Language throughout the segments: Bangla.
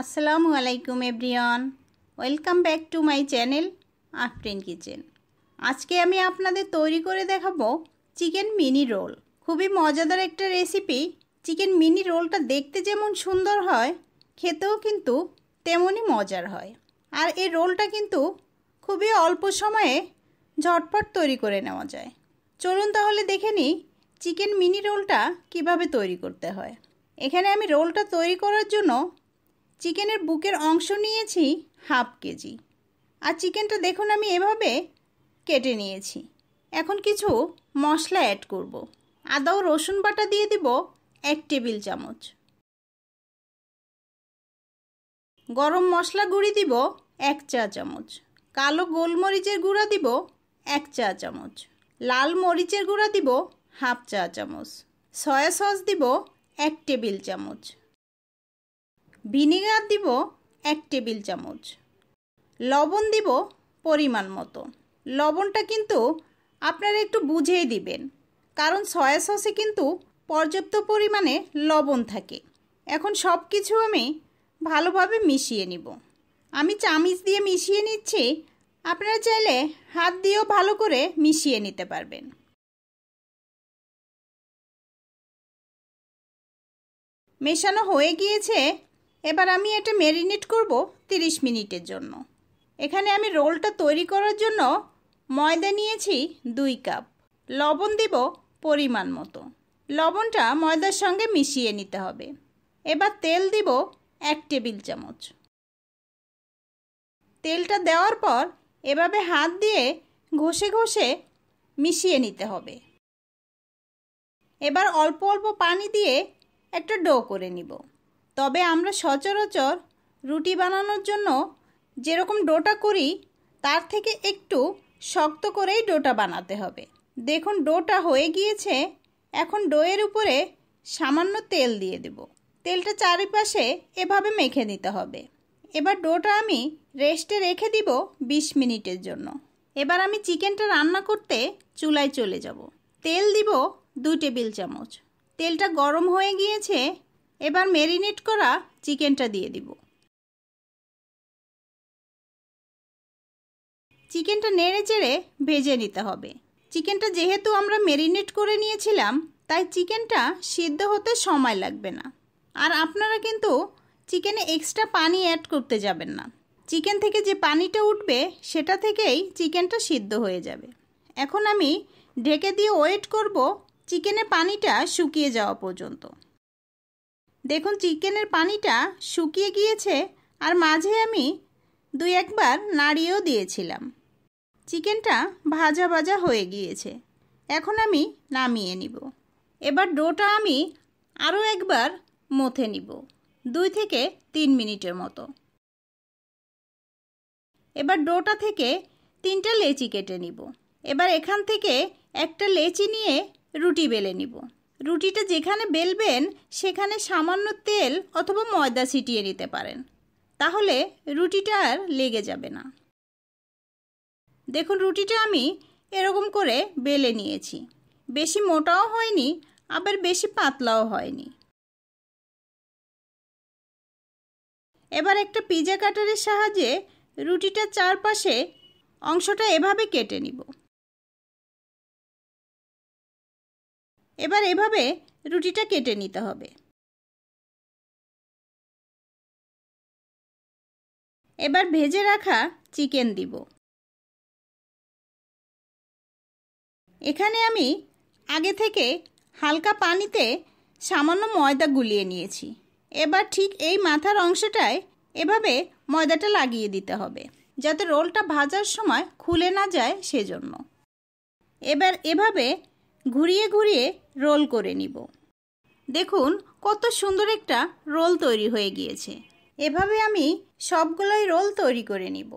আসসালামু আলাইকুম everyone welcome back to my channel Afton kitchen আজকে আমি আপনাদের তৈরি করে দেখাবো চিকেন মিনি রোল খুবই মজাদার একটা রেসিপি চিকেন মিনি রোলটা দেখতে যেমন সুন্দর হয় খেতেও কিন্তু তেমনই মজার হয় আর এই রোলটা কিন্তু খুবই অল্প সময়ে ঝটপট তৈরি করে নেওয়া যায় চলুন তাহলে দেখে নিই চিকেন মিনি রোলটা কিভাবে তৈরি করতে হয় এখানে আমি রোলটা তৈরি করার জন্য চিকেনের বুকের অংশ নিয়েছি হাফ কেজি আর চিকেনটা দেখুন আমি এভাবে কেটে নিয়েছি এখন কিছু মশলা অ্যাড করব। আদা ও রসুন বাটা দিয়ে দিব এক টেবিল চামচ গরম মশলা গুঁড়ি দিব এক চা চামচ কালো গোলমরিচের গুঁড়া দিব এক চা চামচ লাল মরিচের গুঁড়া দিব হাফ চা চামচ সয়া সস দিব এক টেবিল চামচ ভিনিগার দিব এক টেবিল চামচ লবণ দিব পরিমাণ মতো লবণটা কিন্তু আপনারা একটু বুঝেই দিবেন কারণ সয়া সসে কিন্তু পর্যাপ্ত পরিমাণে লবণ থাকে এখন সব কিছু আমি ভালোভাবে মিশিয়ে নিব আমি চামিচ দিয়ে মিশিয়ে নিচ্ছি আপনারা চাইলে হাত দিয়েও ভালো করে মিশিয়ে নিতে পারবেন মেশানো হয়ে গিয়েছে এবার আমি এটা ম্যারিনেট করব 30 মিনিটের জন্য এখানে আমি রোলটা তৈরি করার জন্য ময়দা নিয়েছি দুই কাপ লবণ দিব পরিমাণ মতো লবণটা ময়দার সঙ্গে মিশিয়ে নিতে হবে এবার তেল দিব এক টেবিল চামচ তেলটা দেওয়ার পর এভাবে হাত দিয়ে ঘষে ঘষে মিশিয়ে নিতে হবে এবার অল্প অল্প পানি দিয়ে একটা ডো করে নিব তবে আমরা সচরাচর রুটি বানানোর জন্য যেরকম ডোটা করি তার থেকে একটু শক্ত করেই ডোটা বানাতে হবে দেখুন ডোটা হয়ে গিয়েছে এখন ডোয়ের উপরে সামান্য তেল দিয়ে দেব তেলটা চারিপাশে এভাবে মেখে নিতে হবে এবার ডোটা আমি রেস্টে রেখে দিব ২০ মিনিটের জন্য এবার আমি চিকেনটা রান্না করতে চুলায় চলে যাব তেল দিব দুই টেবিল চামচ তেলটা গরম হয়ে গিয়েছে এবার ম্যারিনেট করা চিকেনটা দিয়ে দিব চিকেনটা নেড়ে চেড়ে ভেজে নিতে হবে চিকেনটা যেহেতু আমরা ম্যারিনেট করে নিয়েছিলাম তাই চিকেনটা সিদ্ধ হতে সময় লাগবে না আর আপনারা কিন্তু চিকেনে এক্সট্রা পানি অ্যাড করতে যাবেন না চিকেন থেকে যে পানিটা উঠবে সেটা থেকেই চিকেনটা সিদ্ধ হয়ে যাবে এখন আমি ঢেকে দিয়ে ওয়েট করব চিকেনে পানিটা শুকিয়ে যাওয়া পর্যন্ত দেখুন চিকেনের পানিটা শুকিয়ে গিয়েছে আর মাঝে আমি দুই একবার নাড়িয়েও দিয়েছিলাম চিকেনটা ভাজা ভাজা হয়ে গিয়েছে এখন আমি নামিয়ে নিব এবার ডোটা আমি আরও একবার মথে নিব দুই থেকে তিন মিনিটের মতো এবার ডোটা থেকে তিনটা লেচি কেটে নিব এবার এখান থেকে একটা লেচি নিয়ে রুটি বেলে নিব রুটিটা যেখানে বেলবেন সেখানে সামান্য তেল অথবা ময়দা ছিটিয়ে নিতে পারেন তাহলে রুটিটা আর লেগে যাবে না দেখুন রুটিটা আমি এরকম করে বেলে নিয়েছি বেশি মোটাও হয়নি আবার বেশি পাতলাও হয়নি এবার একটা পিজা কাটারের সাহায্যে রুটিটা চারপাশে অংশটা এভাবে কেটে নিব এবার এভাবে রুটিটা কেটে নিতে হবে এবার ভেজে রাখা চিকেন দিব এখানে আমি আগে থেকে হালকা পানিতে সামান্য ময়দা গুলিয়ে নিয়েছি এবার ঠিক এই মাথার অংশটায় এভাবে ময়দাটা লাগিয়ে দিতে হবে যাতে রোলটা ভাজার সময় খুলে না যায় সেজন্য এবার এভাবে ঘুরিয়ে ঘুরিয়ে রোল করে নিব দেখুন কত সুন্দর একটা রোল তৈরি হয়ে গিয়েছে এভাবে আমি সবগুলোই রোল তৈরি করে নিব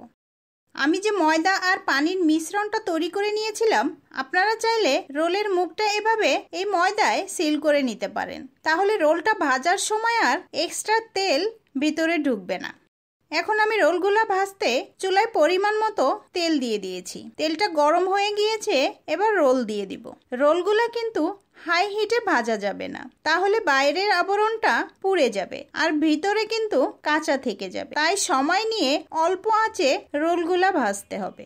আমি যে ময়দা আর পানির মিশ্রণটা তৈরি করে নিয়েছিলাম আপনারা চাইলে রোলের মুখটা এভাবে এই ময়দায় সিল করে নিতে পারেন তাহলে রোলটা ভাজার সময় আর এক্সট্রা তেল ভিতরে ঢুকবে না এখন আমি রোলগুলা ভাজতে চুলায় পরিমাণ মতো তেল দিয়ে দিয়েছি তেলটা গরম হয়ে গিয়েছে এবার রোল দিয়ে দিব রোলগুলা কিন্তু হাই হিটে ভাজা যাবে না তাহলে বাইরের আবরণটা পুড়ে যাবে আর ভিতরে কিন্তু কাঁচা থেকে যাবে তাই সময় নিয়ে অল্প আঁচে রোলগুলা ভাজতে হবে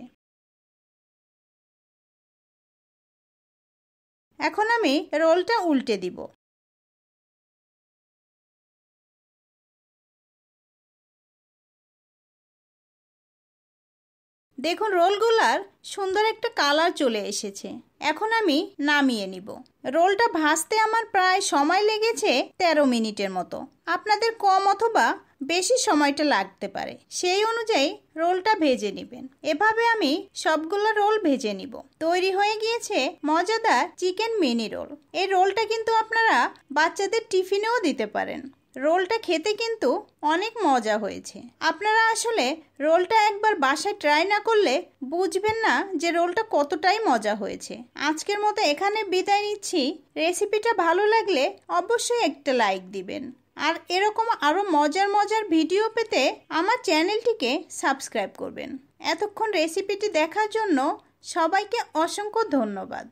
এখন আমি রোলটা উল্টে দিব দেখুন রোলগুলার সুন্দর একটা কালার চলে এসেছে এখন আমি নামিয়ে নিব রোলটা ভাজতে আমার প্রায় সময় লেগেছে ১৩ মিনিটের মতো আপনাদের কম অথবা বেশি সময়টা লাগতে পারে সেই অনুযায়ী রোলটা ভেজে নেবেন এভাবে আমি সবগুলো রোল ভেজে নিব তৈরি হয়ে গিয়েছে মজাদার চিকেন মিনি রোল এই রোলটা কিন্তু আপনারা বাচ্চাদের টিফিনেও দিতে পারেন রোলটা খেতে কিন্তু অনেক মজা হয়েছে আপনারা আসলে রোলটা একবার বাসায় ট্রাই না করলে বুঝবেন না যে রোলটা কতটাই মজা হয়েছে আজকের মতো এখানে বিদায় নিচ্ছি রেসিপিটা ভালো লাগলে অবশ্যই একটা লাইক দিবেন আর এরকম আরও মজার মজার ভিডিও পেতে আমার চ্যানেলটিকে সাবস্ক্রাইব করবেন এতক্ষণ রেসিপিটি দেখার জন্য সবাইকে অসংখ্য ধন্যবাদ